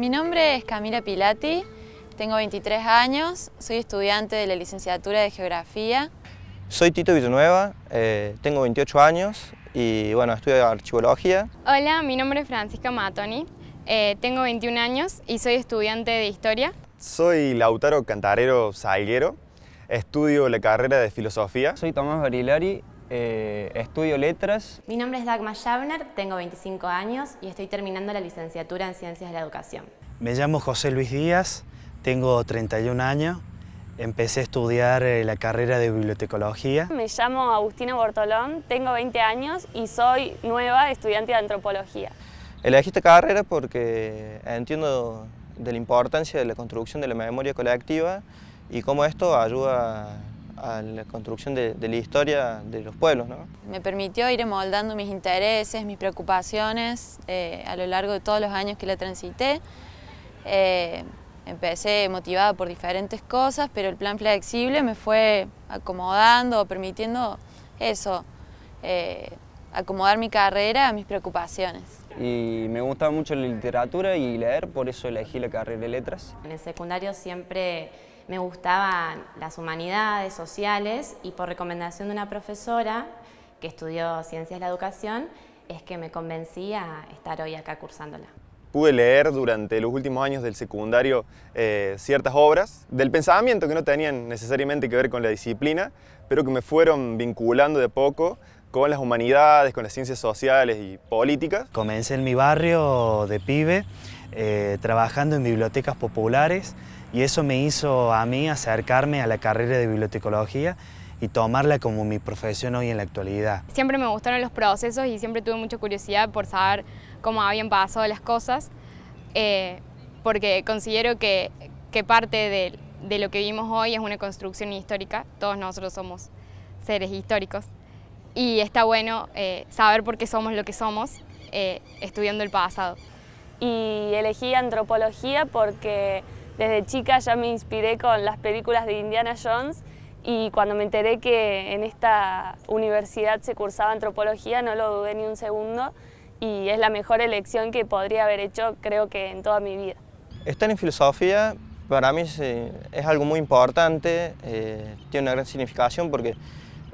Mi nombre es Camila Pilati, tengo 23 años, soy estudiante de la licenciatura de Geografía. Soy Tito Villanueva, eh, tengo 28 años y bueno, estudio archivología. Hola, mi nombre es Francisca Matoni, eh, tengo 21 años y soy estudiante de Historia. Soy Lautaro Cantarero Salguero, estudio la carrera de Filosofía. Soy Tomás Barilari, eh, estudio letras. Mi nombre es Dagmar Schabner, tengo 25 años y estoy terminando la licenciatura en Ciencias de la Educación. Me llamo José Luis Díaz, tengo 31 años, empecé a estudiar eh, la carrera de bibliotecología. Me llamo Agustina Bortolón, tengo 20 años y soy nueva estudiante de antropología. Elegí esta carrera porque entiendo de la importancia de la construcción de la memoria colectiva y cómo esto ayuda a la construcción de, la historia de los pueblos. ¿no? Me permitió ir moldando mis intereses, mis preocupaciones eh, a lo largo de todos los años que la transité. Eh, empecé motivada por diferentes cosas, pero el plan flexible me fue acomodando, permitiendo eso, eh, acomodar mi carrera a mis preocupaciones. Y me gustaba mucho la literatura y leer, por eso elegí la carrera de letras. En el secundario siempre me gustaban las humanidades sociales y por recomendación de una profesora que estudió Ciencias de la Educación es que me convencí a estar hoy acá cursándola. Pude leer durante los últimos años del secundario eh, ciertas obras del pensamiento que no tenían necesariamente que ver con la disciplina, pero que me fueron vinculando de poco con las humanidades, con las ciencias sociales y políticas. Comencé en mi barrio de pibe, eh, trabajando en bibliotecas populares, y eso me hizo a mí acercarme a la carrera de bibliotecología y tomarla como mi profesión hoy en la actualidad. Siempre me gustaron los procesos y siempre tuve mucha curiosidad por saber cómo habían pasado las cosas, eh, porque considero que, que parte de, de, lo que vimos hoy es una construcción histórica, todos nosotros somos seres históricos, y está bueno eh, saber por qué somos lo que somos eh, estudiando el pasado. Y elegí antropología porque desde chica ya me inspiré con las películas de Indiana Jones y cuando me enteré que en esta universidad se cursaba antropología no lo dudé ni un segundo y es la mejor elección que podría haber hecho creo que en toda mi vida. Estar en filosofía para mí es, algo muy importante, eh, tiene una gran significación porque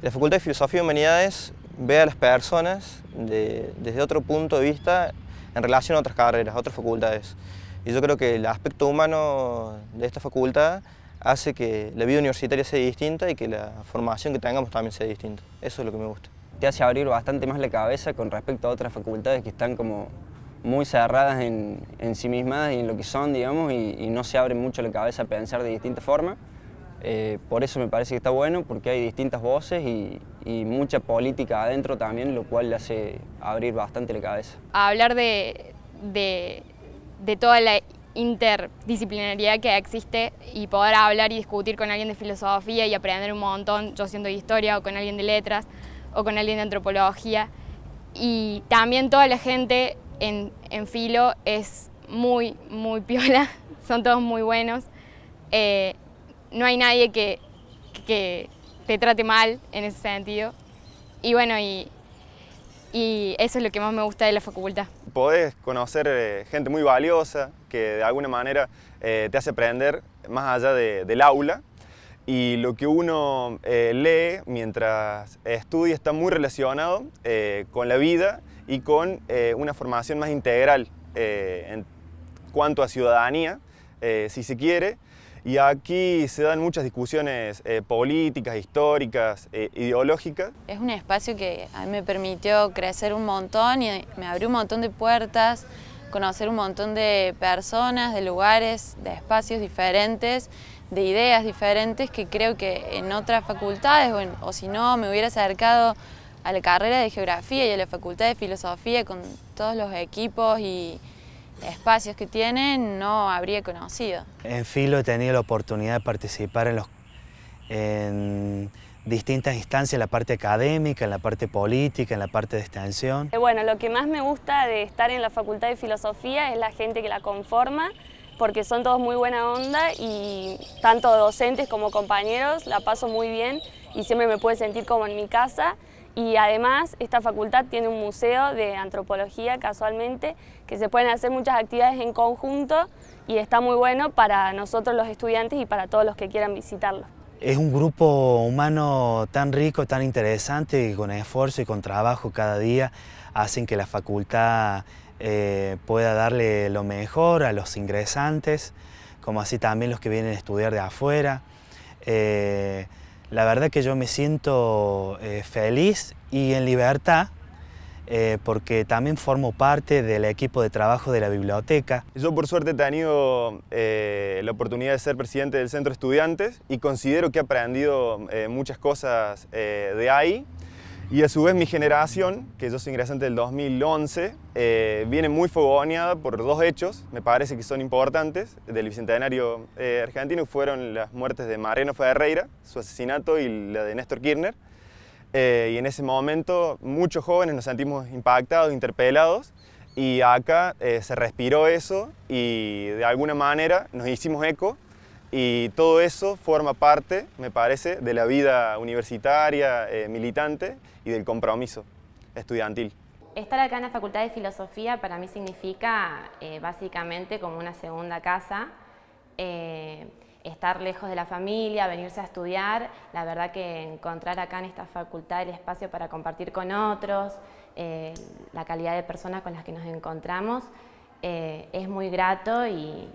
la Facultad de Filosofía y Humanidades ve a las personas desde otro punto de vista en relación a otras carreras, a otras facultades. Y yo creo que el aspecto humano de esta facultad hace que la vida universitaria sea distinta y que la formación que tengamos también sea distinta. Eso es lo que me gusta. Te hace abrir bastante más la cabeza con respecto a otras facultades que están como muy cerradas en, en sí mismas y en lo que son, digamos, y, no se abre mucho la cabeza a pensar de distinta forma. Eh, por eso me parece que está bueno, porque hay distintas voces y, y mucha política adentro también, lo cual le hace abrir bastante la cabeza. Hablar de, de de toda la interdisciplinariedad que existe y poder hablar y discutir con alguien de filosofía y aprender un montón, yo siendo de historia o con alguien de letras o con alguien de antropología. Y también toda la gente en, filo es muy, muy piola, son todos muy buenos. Eh, no hay nadie que, que te trate mal en ese sentido. Y bueno, y y eso es lo que más me gusta de la facultad. Podés conocer eh, gente muy valiosa que de alguna manera eh, te hace aprender más allá del aula y lo que uno eh, lee mientras estudia está muy relacionado con la vida y con una formación más integral en cuanto a ciudadanía, si se quiere, y aquí se dan muchas discusiones eh, políticas, históricas, eh, ideológicas. Es un espacio que a mí me permitió crecer un montón y me abrió un montón de puertas, conocer un montón de personas, de lugares, de espacios diferentes, de ideas diferentes que creo que en otras facultades o si no me hubiera acercado a la carrera de geografía y a la facultad de filosofía con todos los equipos y espacios que tienen no habría conocido. En Filo he tenido la oportunidad de participar en, en distintas instancias, en la parte académica, en la parte política, en la parte de extensión. Eh, bueno, lo que más me gusta de estar en la Facultad de Filosofía es la gente que la conforma, porque son todos muy buena onda y tanto docentes como compañeros la paso muy bien y siempre me puedo sentir como en mi casa. Y además esta facultad tiene un museo de antropología casualmente, que se pueden hacer muchas actividades en conjunto y está muy bueno para nosotros los estudiantes y para todos los que quieran visitarlo. Es un grupo humano tan rico, tan interesante, y con esfuerzo y con trabajo cada día hacen que la facultad eh, pueda darle lo mejor a los ingresantes, como así también los que vienen a estudiar de afuera. Eh, la verdad que yo me siento eh, feliz y en libertad eh, porque también formo parte del equipo de trabajo de la biblioteca. Yo por suerte he tenido eh, la oportunidad de ser presidente del Centro Estudiantes y considero que he aprendido muchas cosas de ahí. Y a su vez mi generación, que yo soy ingresante del 2011, eh, viene muy fogoneada por dos hechos, me parece que son importantes, del Bicentenario eh, argentino, fueron las muertes de Mariano Ferreira, su asesinato, y la de Néstor Kirchner. Eh, y en ese momento muchos jóvenes nos sentimos impactados, interpelados, y acá se respiró eso y de alguna manera nos hicimos eco y todo eso forma parte, me parece, de la vida universitaria, eh, militante y del compromiso estudiantil. Estar acá en la Facultad de Filosofía para mí significa eh, básicamente como una segunda casa. Eh, estar lejos de la familia, venirse a estudiar, la verdad que encontrar acá en esta facultad el espacio para compartir con otros, la calidad de personas con las que nos encontramos, es muy grato y,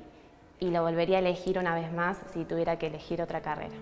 y lo volvería a elegir una vez más si tuviera que elegir otra carrera.